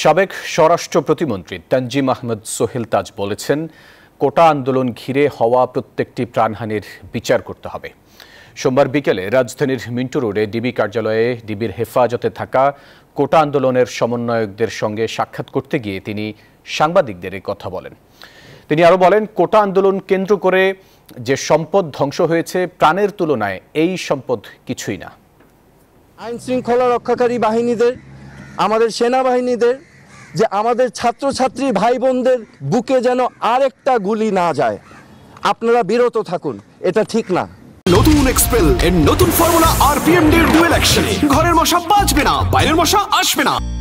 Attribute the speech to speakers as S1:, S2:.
S1: সাবেক স্বরাষ্ট্র প্রতিমন্ত্রী তানজিম আহমদ সোহেল তাজ বলেছেন কোটা আন্দোলন ঘিরে হওয়া প্রত্যেকটি প্রাণহানির বিচার করতে হবে সোমবার বিকেলে রাজধানীর মিন্টু রোডে ডিবি কার্যালয়ে ডিবির হেফাজতে থাকা কোটা আন্দোলনের সমন্বয়কদের সঙ্গে সাক্ষাৎ করতে গিয়ে তিনি সাংবাদিকদের কথা বলেন তিনি আরও বলেন কোটা আন্দোলন কেন্দ্র করে যে সম্পদ ধ্বংস হয়েছে প্রাণের তুলনায় এই সম্পদ কিছুই না
S2: আইন শৃঙ্খলা রক্ষাকারী বাহিনীদের আমাদের সেনাবাহিনীদের যে আমাদের ছাত্রছাত্রী ভাই বোনদের বুকে যেন আরেকটা গুলি না
S3: যায় আপনারা বিরত থাকুন এটা ঠিক না নতুন এক্সপেল এর নতুন ফর্মুলা আরপিএম ডের ডুয়েল অ্যাকশন ঘরের মশা বাঁচবে না বাইরের মশা আসবে না